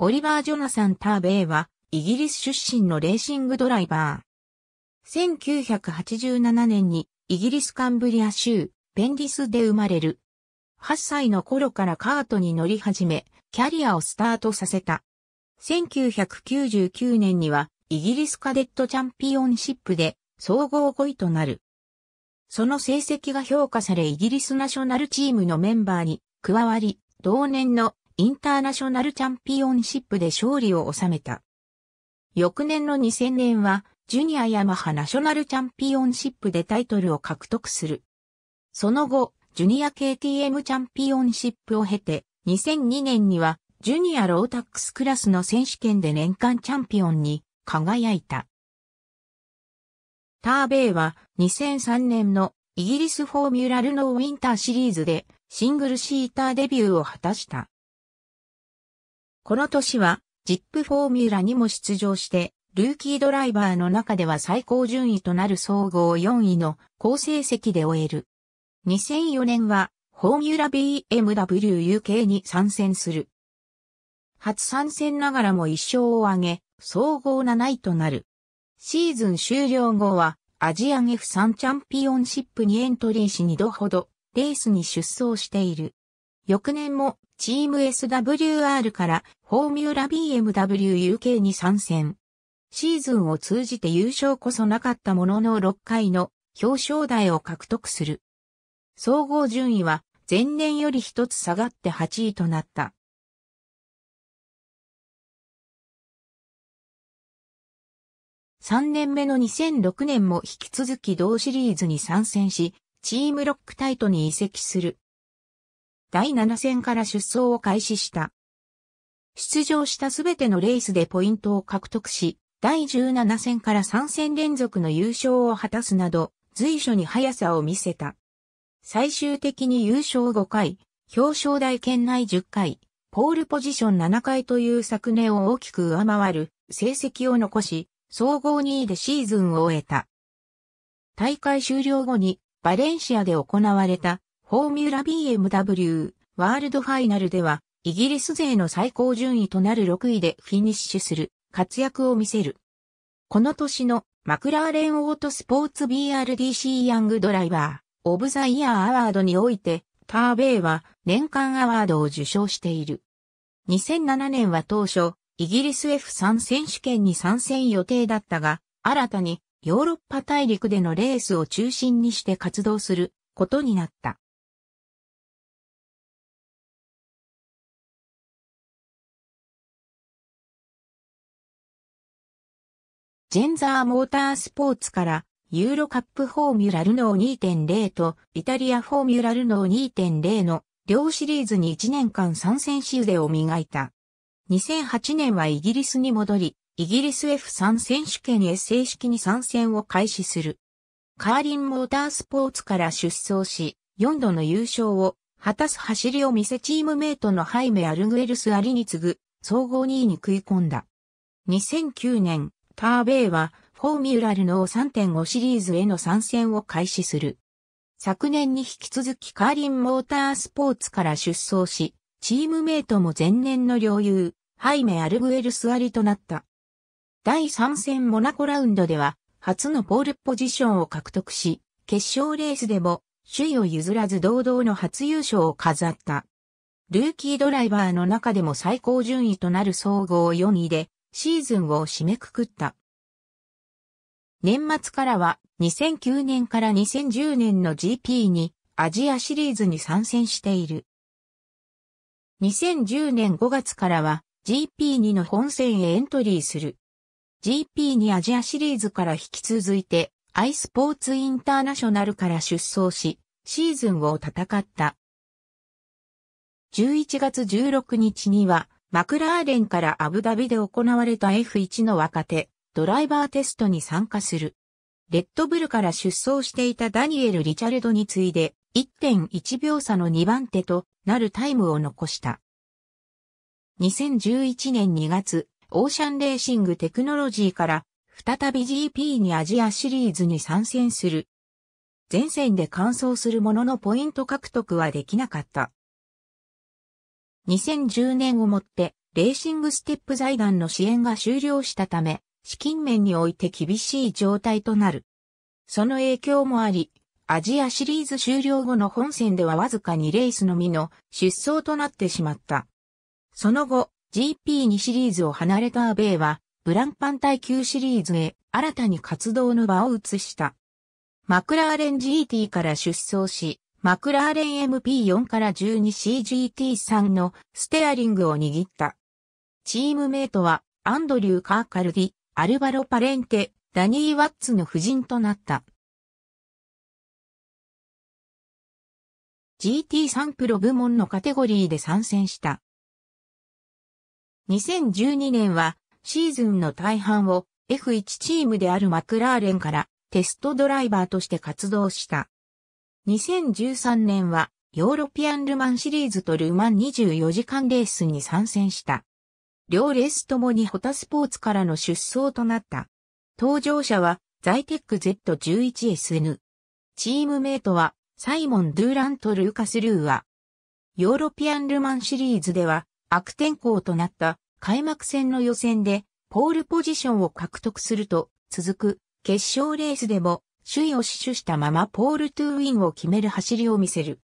オリバー・ジョナサン・ターベイは、イギリス出身のレーシングドライバー。1987年に、イギリスカンブリア州、ペンディスで生まれる。8歳の頃からカートに乗り始め、キャリアをスタートさせた。1999年には、イギリスカデットチャンピオンシップで、総合5位となる。その成績が評価されイギリスナショナルチームのメンバーに加わり、同年のインターナショナルチャンピオンシップで勝利を収めた。翌年の2000年は、ジュニアヤマハナショナルチャンピオンシップでタイトルを獲得する。その後、ジュニア KTM チャンピオンシップを経て、2002年には、ジュニアロータックスクラスの選手権で年間チャンピオンに輝いた。ターベイは2003年のイギリスフォーミュラルのウィンターシリーズでシングルシーターデビューを果たした。この年は、ジップフォーミュラにも出場して、ルーキードライバーの中では最高順位となる総合4位の好成績で終える。2004年は、フォーミュラ BMWUK に参戦する。初参戦ながらも1勝を挙げ、総合7位となる。シーズン終了後は、アジアン F3 チャンピオンシップにエントリーし2度ほど、レースに出走している。翌年もチーム SWR からフォーミュラ BMWUK に参戦。シーズンを通じて優勝こそなかったものの6回の表彰台を獲得する。総合順位は前年より一つ下がって8位となった。3年目の2006年も引き続き同シリーズに参戦し、チームロックタイトに移籍する。第7戦から出走を開始した。出場したすべてのレースでポイントを獲得し、第17戦から3戦連続の優勝を果たすなど、随所に速さを見せた。最終的に優勝5回、表彰台圏内10回、ポールポジション7回という昨年を大きく上回る成績を残し、総合2位でシーズンを終えた。大会終了後にバレンシアで行われたフォーミュラ BMW ワールドファイナルでは、イギリス勢の最高順位となる6位でフィニッシュする活躍を見せる。この年のマクラーレンオートスポーツ BRDC ヤングドライバーオブザイヤーアワードにおいてターベイは年間アワードを受賞している。2007年は当初イギリス F3 選手権に参戦予定だったが新たにヨーロッパ大陸でのレースを中心にして活動することになった。ジェンザーモータースポーツから、ユーロカップフォーミュラルノー2.0と、イタリアフォーミュラルノー2.0の、両シリーズに1年間参戦し腕を磨いた。2008年はイギリスに戻り、イギリス F3 選手権へ正式に参戦を開始する。カーリンモータースポーツから出走し、4度の優勝を果たす走りを見せチームメイトのハイメ・アルグエルス・アリに次ぐ、総合2位に食い込んだ。2009年、パーベイは、フォーミュラルの3.5シリーズへの参戦を開始する。昨年に引き続きカーリンモータースポーツから出走し、チームメイトも前年の領友、ハイメ・アルグエルスアリとなった。第3戦モナコラウンドでは、初のポールポジションを獲得し、決勝レースでも、首位を譲らず堂々の初優勝を飾った。ルーキードライバーの中でも最高順位となる総合4位で、シーズンを締めくくった。年末からは2009年から2010年の GP にアジアシリーズに参戦している。2010年5月からは GP2 の本戦へエントリーする。GP2 アジアシリーズから引き続いて i スポーツインターナショナルから出走し、シーズンを戦った。11月16日にはマクラーレンからアブダビで行われた F1 の若手、ドライバーテストに参加する。レッドブルから出走していたダニエル・リチャルドに次いで1.1秒差の2番手となるタイムを残した。2011年2月、オーシャンレーシングテクノロジーから再び GP にアジアシリーズに参戦する。前線で完走するもののポイント獲得はできなかった。2010年をもって、レーシングステップ財団の支援が終了したため、資金面において厳しい状態となる。その影響もあり、アジアシリーズ終了後の本戦ではわずか2レースのみの出走となってしまった。その後、GP2 シリーズを離れたアベイは、ブランパン耐久シリーズへ新たに活動の場を移した。マクラーレン GT から出走し、マクラーレン MP4 から 12CGT3 のステアリングを握った。チームメイトはアンドリュー・カーカルディ、アルバロ・パレンテ、ダニー・ワッツの夫人となった。GT3 プロ部門のカテゴリーで参戦した。2012年はシーズンの大半を F1 チームであるマクラーレンからテストドライバーとして活動した。2013年はヨーロピアンルマンシリーズとルマン24時間レースに参戦した。両レースともにホタスポーツからの出走となった。登場者はザイテック Z11SN。チームメイトはサイモン・ドゥーランとルーカス・ルーア。ヨーロピアンルマンシリーズでは悪天候となった開幕戦の予選でポールポジションを獲得すると続く決勝レースでも首位を死守したままポール・トゥーウィンを決める走りを見せる。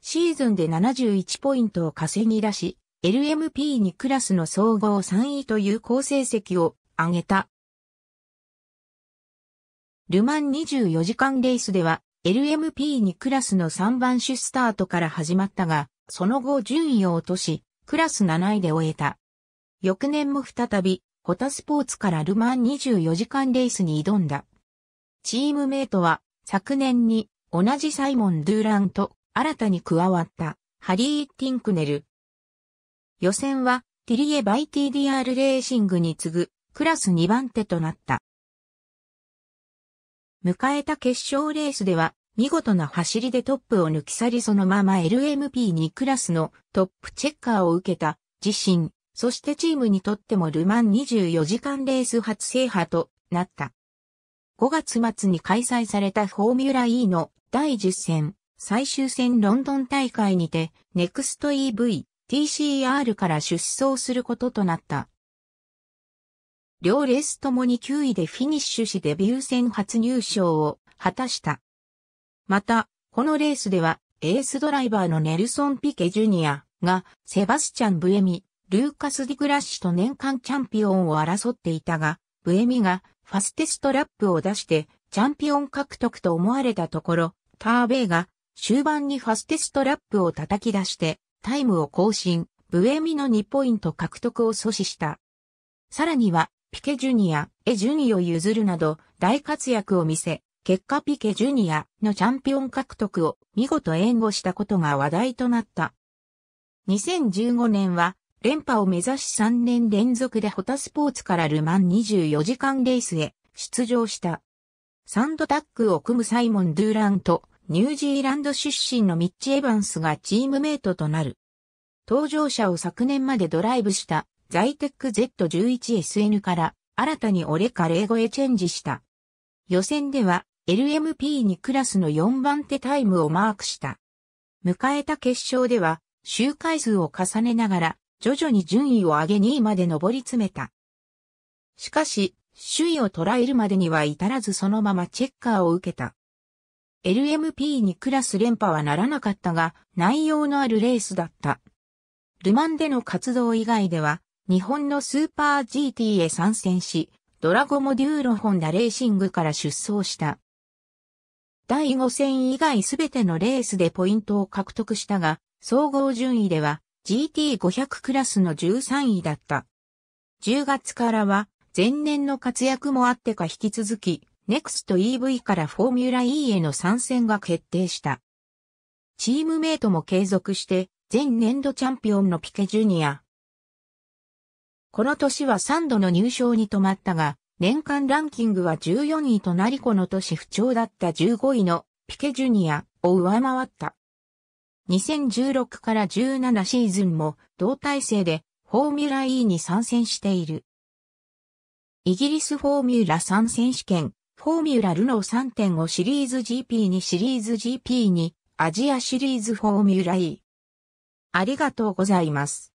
シーズンで71ポイントを稼ぎ出し、LMP2 クラスの総合3位という好成績を上げた。ルマン24時間レースでは LMP2 クラスの3番手スタートから始まったが、その後順位を落とし、クラス7位で終えた。翌年も再び、ホタスポーツからルマン24時間レースに挑んだ。チームメイトは昨年に同じサイモン・ドゥーランと新たに加わったハリー・ティンクネル。予選はティリエ・バイ TDR レーシングに次ぐクラス2番手となった。迎えた決勝レースでは見事な走りでトップを抜き去りそのまま LMP2 クラスのトップチェッカーを受けた自身、そしてチームにとってもルマン24時間レース初制覇となった。5月末に開催されたフォーミュラ E の第10戦、最終戦ロンドン大会にて、ネクスト EV、TCR から出走することとなった。両レースともに9位でフィニッシュしデビュー戦初入賞を果たした。また、このレースでは、エースドライバーのネルソン・ピケ・ジュニアが、セバスチャン・ブエミ、ルーカス・ディ・グラッシュと年間チャンピオンを争っていたが、ブエミがファステストラップを出してチャンピオン獲得と思われたところ、ターベイが終盤にファステストラップを叩き出してタイムを更新、ブエミの2ポイント獲得を阻止した。さらには、ピケジュニア、エジュニを譲るなど大活躍を見せ、結果ピケジュニアのチャンピオン獲得を見事援護したことが話題となった。2015年は連覇を目指し3年連続でホタスポーツからルマン24時間レースへ出場した。サンドタックを組むサイモン・ドゥーランとニュージーランド出身のミッチ・エヴァンスがチームメイトとなる。搭乗者を昨年までドライブしたザイテック Z11SN から新たにオレカレー語へチェンジした。予選では LMP2 クラスの4番手タイムをマークした。迎えた決勝では周回数を重ねながら徐々に順位を上げ2位まで上り詰めた。しかし、首位を捉えるまでには至らずそのままチェッカーを受けた。LMP にクラス連覇はならなかったが、内容のあるレースだった。ルマンでの活動以外では、日本のスーパー GT へ参戦し、ドラゴモデューロホンダレーシングから出走した。第5戦以外すべてのレースでポイントを獲得したが、総合順位では GT500 クラスの13位だった。10月からは、前年の活躍もあってか引き続き、NEXT EV からフォーミュラ E への参戦が決定した。チームメイトも継続して、前年度チャンピオンのピケジュニア。この年は3度の入賞に止まったが、年間ランキングは14位となりこの年不調だった15位のピケジュニアを上回った。2016から17シーズンも同体制でフォーミュラ E に参戦している。イギリスフォーミュラ3選手権、フォーミュラルノー3.5シリーズ g p にシリーズ g p にアジアシリーズフォーミュラ E。ありがとうございます。